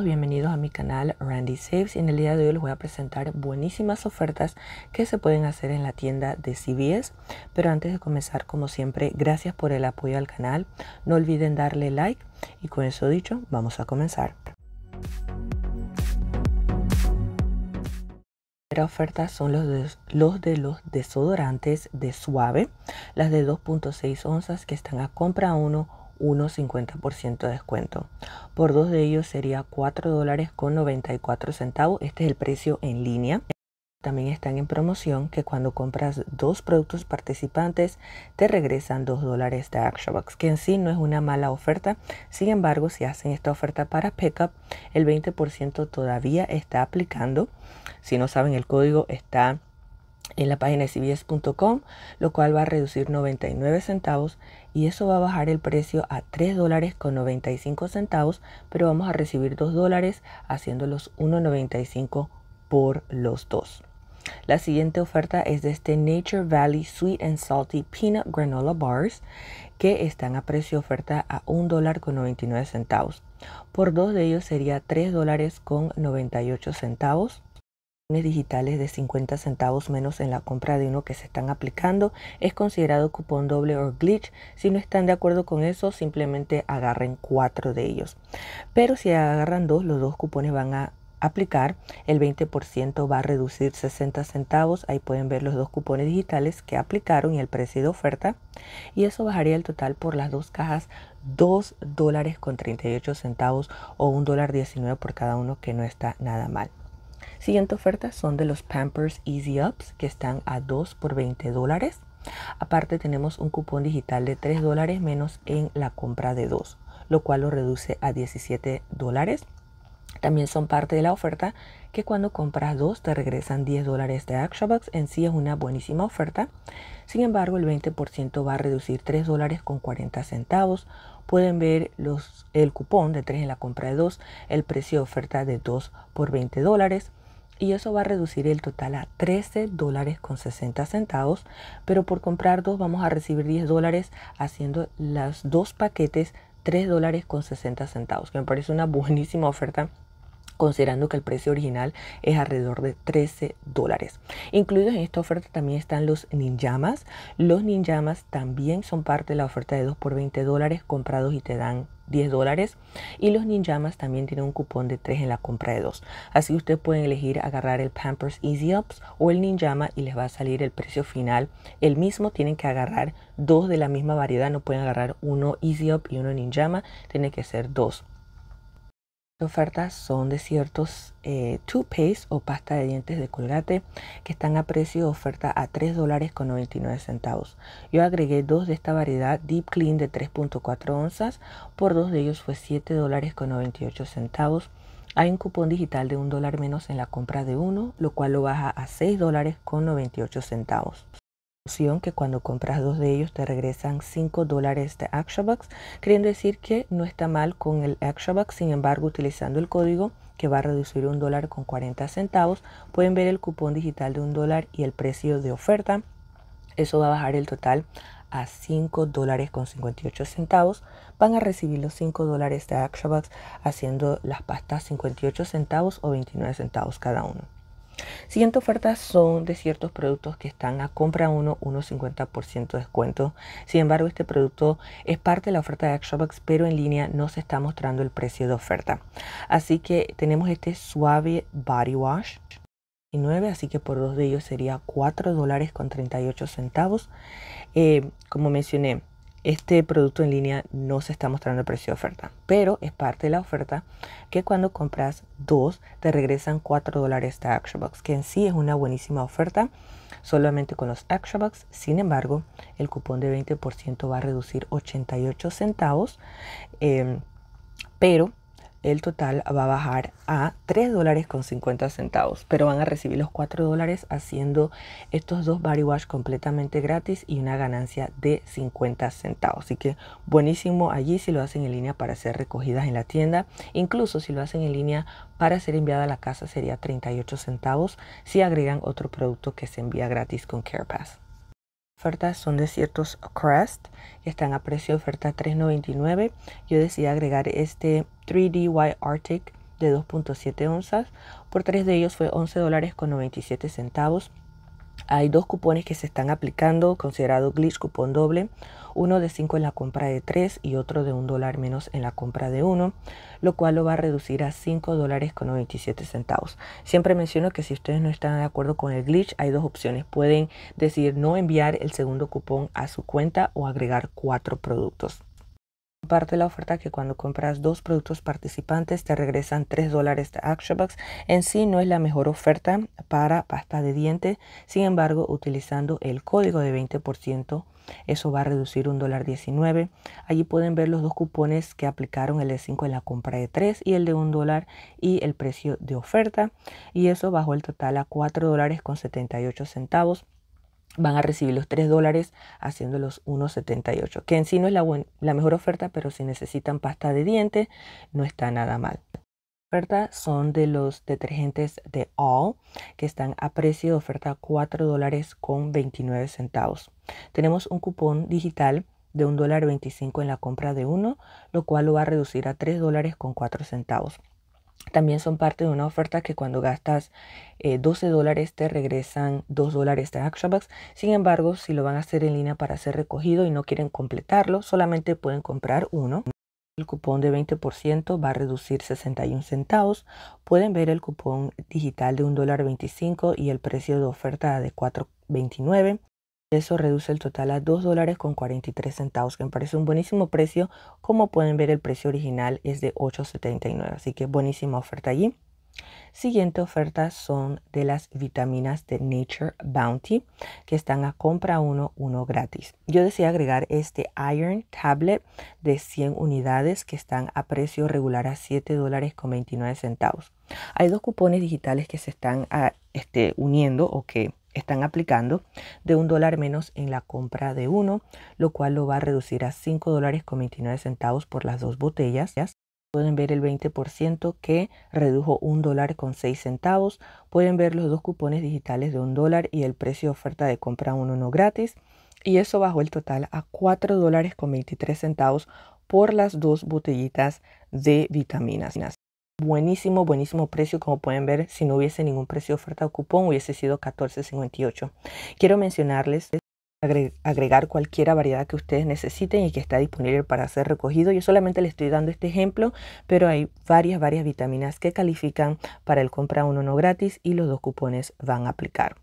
Bienvenidos a mi canal Randy Saves y en el día de hoy les voy a presentar buenísimas ofertas que se pueden hacer en la tienda de CBS. Pero antes de comenzar, como siempre, gracias por el apoyo al canal. No olviden darle like y con eso dicho, vamos a comenzar. primera oferta son los de, los de los desodorantes de suave, las de 2.6 onzas que están a compra 1 1,50% 50% de descuento. Por dos de ellos sería $4.94. dólares con 94 centavos. Este es el precio en línea. También están en promoción que cuando compras dos productos participantes te regresan 2 dólares de ActionBox, que en sí no es una mala oferta. Sin embargo, si hacen esta oferta para pickup, el 20% todavía está aplicando. Si no saben el código, está en la página de cbs.com, lo cual va a reducir 99 centavos y eso va a bajar el precio a 3 dólares con 95 centavos, pero vamos a recibir 2 dólares haciéndolos 1.95 por los dos. La siguiente oferta es de este Nature Valley Sweet and Salty Peanut Granola Bars que están a precio oferta a $1.99. dólar con 99 centavos. Por dos de ellos sería 3 dólares con 98 centavos digitales de 50 centavos menos en la compra de uno que se están aplicando es considerado cupón doble o glitch. Si no están de acuerdo con eso, simplemente agarren cuatro de ellos. Pero si agarran dos, los dos cupones van a aplicar, el 20% va a reducir 60 centavos. Ahí pueden ver los dos cupones digitales que aplicaron y el precio de oferta. Y eso bajaría el total por las dos cajas 2 dólares con 38 centavos o un dólar 19 por cada uno, que no está nada mal. Siguiente oferta son de los Pampers Easy Ups que están a 2 por 20 dólares. Aparte tenemos un cupón digital de 3 dólares menos en la compra de 2, lo cual lo reduce a 17 dólares. También son parte de la oferta que cuando compras 2 te regresan 10 dólares de ActionBox. En sí es una buenísima oferta. Sin embargo, el 20% va a reducir 3 dólares con 40 centavos. Pueden ver el cupón de 3 en la compra de 2, el precio de oferta de 2 por 20 dólares y eso va a reducir el total a 13 dólares con 60 centavos, pero por comprar dos vamos a recibir 10 dólares haciendo los dos paquetes 3 dólares con 60 centavos, que me parece una buenísima oferta considerando que el precio original es alrededor de 13 dólares. Incluidos en esta oferta también están los ninjamas. Los ninjamas también son parte de la oferta de 2 por 20 dólares comprados y te dan 10 dólares. Y los ninjamas también tienen un cupón de 3 en la compra de 2. Así usted ustedes pueden elegir agarrar el Pampers Easy Ups o el ninjama y les va a salir el precio final el mismo. Tienen que agarrar dos de la misma variedad, no pueden agarrar uno Easy Up y uno ninjama, tiene que ser dos ofertas son de ciertos eh, toothpaste o pasta de dientes de colgate que están a precio de oferta a 3 dólares con 99 centavos. Yo agregué dos de esta variedad Deep Clean de 3.4 onzas, por dos de ellos fue 7 dólares con 98 centavos. Hay un cupón digital de un dólar menos en la compra de uno, lo cual lo baja a 6 dólares con 98 centavos que cuando compras dos de ellos te regresan 5 dólares de ActionBox, queriendo decir que no está mal con el ActionBox, sin embargo utilizando el código que va a reducir un dólar con 40 centavos, pueden ver el cupón digital de un dólar y el precio de oferta, eso va a bajar el total a 5 dólares con 58 centavos, van a recibir los 5 dólares de ActionBox haciendo las pastas 58 centavos o 29 centavos cada uno. Siguiente oferta son de ciertos productos que están a compra 1, 1,50% de descuento. Sin embargo, este producto es parte de la oferta de ActionBox, pero en línea no se está mostrando el precio de oferta. Así que tenemos este suave body wash así que por dos de ellos sería 4 dólares con 38 centavos. Eh, como mencioné, este producto en línea no se está mostrando el precio de oferta, pero es parte de la oferta que cuando compras dos te regresan 4 dólares de Action que en sí es una buenísima oferta solamente con los Action Sin embargo, el cupón de 20% va a reducir 88 centavos, eh, pero el total va a bajar a 3 dólares con 50 centavos, pero van a recibir los 4 dólares haciendo estos dos body wash completamente gratis y una ganancia de 50 centavos. Así que buenísimo allí si lo hacen en línea para ser recogidas en la tienda, incluso si lo hacen en línea para ser enviada a la casa sería 38 centavos si agregan otro producto que se envía gratis con CarePass ofertas son de ciertos Crest están a precio de oferta 3.99. Yo decidí agregar este 3 d Y Arctic de 2.7 onzas. Por tres de ellos fue 11 dólares con 97 centavos. Hay dos cupones que se están aplicando, considerado glitch cupón doble, uno de 5 en la compra de 3 y otro de 1 dólar menos en la compra de 1, lo cual lo va a reducir a 5 dólares con 97 centavos. Siempre menciono que si ustedes no están de acuerdo con el glitch, hay dos opciones. Pueden decidir no enviar el segundo cupón a su cuenta o agregar cuatro productos. Parte de la oferta que cuando compras dos productos participantes te regresan 3 dólares de ActionBox. En sí no es la mejor oferta para pasta de dientes. Sin embargo, utilizando el código de 20%, eso va a reducir un dólar 19. Allí pueden ver los dos cupones que aplicaron, el de 5 en la compra de 3 y el de 1 dólar y el precio de oferta. Y eso bajó el total a 4 dólares con 78 centavos van a recibir los 3 dólares haciéndolos 1,78, que en sí no es la, mejor oferta, pero si necesitan pasta de dientes, no está nada mal. Las oferta son de los detergentes de All, que están a precio de oferta 4 dólares con 29 centavos. Tenemos un cupón digital de $1.25 en la compra de uno, lo cual lo va a reducir a $3 con 4 centavos también son parte de una oferta que cuando gastas 12 eh, dólares te regresan 2 dólares de ActionBox. Sin embargo, si lo van a hacer en línea para ser recogido y no quieren completarlo, solamente pueden comprar uno. El cupón de 20% va a reducir 61 centavos. Pueden ver el cupón digital de $1.25 y el precio de oferta de 4.29. Eso reduce el total a $2.43, con centavos, que me parece un buenísimo precio. Como pueden ver, el precio original es de 8,79, así que buenísima oferta allí. Siguiente oferta son de las vitaminas de Nature Bounty que están a compra uno, gratis. Yo decía agregar este Iron Tablet de 100 unidades que están a precio regular a $7.29. con centavos. Hay dos cupones digitales que se están ah, este, uniendo o que están aplicando de un dólar menos en la compra de uno, lo cual lo va a reducir a 5 dólares con 29 centavos por las dos botellas. Pueden ver el 20% que redujo un dólar con 6 centavos. Pueden ver los dos cupones digitales de un dólar y el precio de oferta de compra uno no gratis. Y eso bajó el total a 4 dólares con 23 centavos por las dos botellitas de vitaminas buenísimo, buenísimo precio. Como pueden ver, si no hubiese ningún precio de oferta o cupón, hubiese sido $14.58. Quiero mencionarles agregar cualquiera variedad que ustedes necesiten y que está disponible para ser recogido. Yo solamente le estoy dando este ejemplo, pero hay varias, varias vitaminas que califican para el compra uno no gratis y los dos cupones van a aplicar.